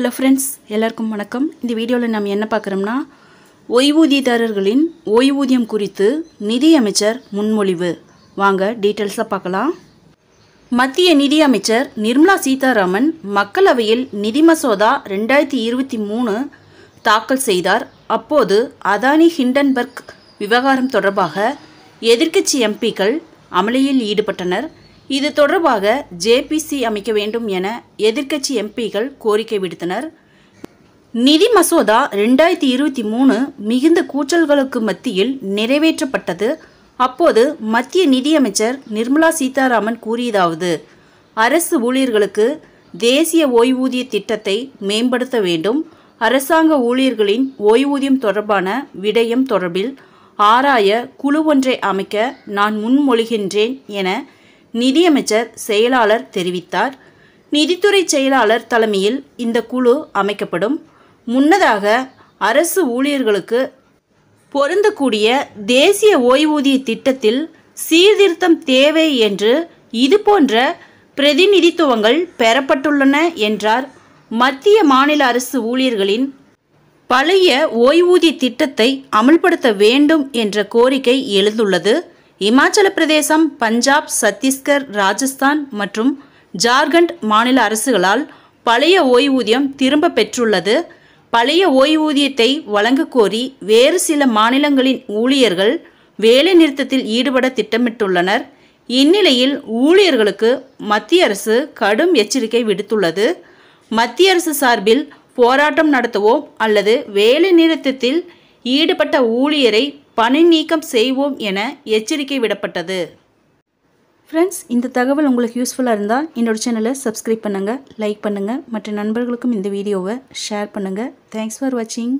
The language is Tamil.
ஹலோ ஃப்ரெண்ட்ஸ் எல்லாருக்கும் வணக்கம் இந்த வீடியோவில் நம்ம என்ன பார்க்குறோம்னா ஓய்வூதியதாரர்களின் ஓய்வூதியம் குறித்து நிதியமைச்சர் முன்மொழிவு வாங்க டீட்டெயில்ஸாக பார்க்கலாம் மத்திய நிதியமைச்சர் நிர்மலா சீதாராமன் மக்களவையில் நிதி மசோதா ரெண்டாயிரத்தி இருபத்தி மூணு தாக்கல் செய்தார் அப்போது அதானி ஹிண்டன்பர்க் விவகாரம் தொடர்பாக எதிர்க்கட்சி எம்பிக்கள் அமளியில் ஈடுபட்டனர் இது தொடர்பாக ஜேபிசி அமைக்க வேண்டும் என எதிர்க்கட்சி எம்பிகள் கோரிக்கை விடுத்தனர் நிதி மசோதா ரெண்டாயிரத்தி இருபத்தி மூணு மிகுந்த கூச்சல்களுக்கு மத்தியில் நிறைவேற்றப்பட்டது அப்போது மத்திய நிதியமைச்சர் நிர்மலா சீதாராமன் கூறியதாவது அரசு ஊழியர்களுக்கு தேசிய ஓய்வூதிய திட்டத்தை மேம்படுத்த வேண்டும் அரசாங்க ஊழியர்களின் ஓய்வூதியம் தொடர்பான விடயம் தொடர்பில் ஆராய குழு ஒன்றை அமைக்க நான் முன்மொழிகின்றேன் என நிதியமைச்சர் செயலாளர் தெரிவித்தார் நிதித்துறை செயலாளர் தலைமையில் இந்த குழு அமைக்கப்படும் முன்னதாக அரசு ஊழியர்களுக்கு பொருந்தக்கூடிய தேசிய ஓய்வூதிய திட்டத்தில் சீர்திருத்தம் தேவை என்று இதுபோன்ற பிரதிநிதித்துவங்கள் பெறப்பட்டுள்ளன என்றார் மத்திய மாநில அரசு ஊழியர்களின் பழைய ஓய்வூதிய திட்டத்தை அமல்படுத்த வேண்டும் என்ற கோரிக்கை எழுந்துள்ளது இமாச்சல பிரதேசம் பஞ்சாப் சத்தீஸ்கர் ராஜஸ்தான் மற்றும் ஜார்க்கண்ட் மாநில அரசுகளால் பழைய ஓய்வூதியம் திரும்ப பெற்றுள்ளது பழைய ஓய்வூதியத்தை வழங்க கோரி வேறு சில மாநிலங்களின் ஊழியர்கள் வேலை நிறுத்தத்தில் ஈடுபட திட்டமிட்டுள்ளனர் இந்நிலையில் ஊழியர்களுக்கு மத்திய அரசு கடும் எச்சரிக்கை விடுத்துள்ளது மத்திய அரசு சார்பில் போராட்டம் நடத்தவோ அல்லது வேலை நிறுத்தத்தில் ஈடுபட்ட ஊழியரை பணி நீக்கம் செய்வோம் என எச்சரிக்கை விடப்பட்டது ஃப்ரெண்ட்ஸ் இந்த தகவல் உங்களுக்கு யூஸ்ஃபுல்லாக இருந்தால் என்னோடய சேனலை சப்ஸ்கிரைப் பண்ணுங்கள் லைக் பண்ணுங்கள் மற்ற நண்பர்களுக்கும் இந்த வீடியோவை ஷேர் பண்ணுங்கள் தேங்க்ஸ் ஃபார் வாட்சிங்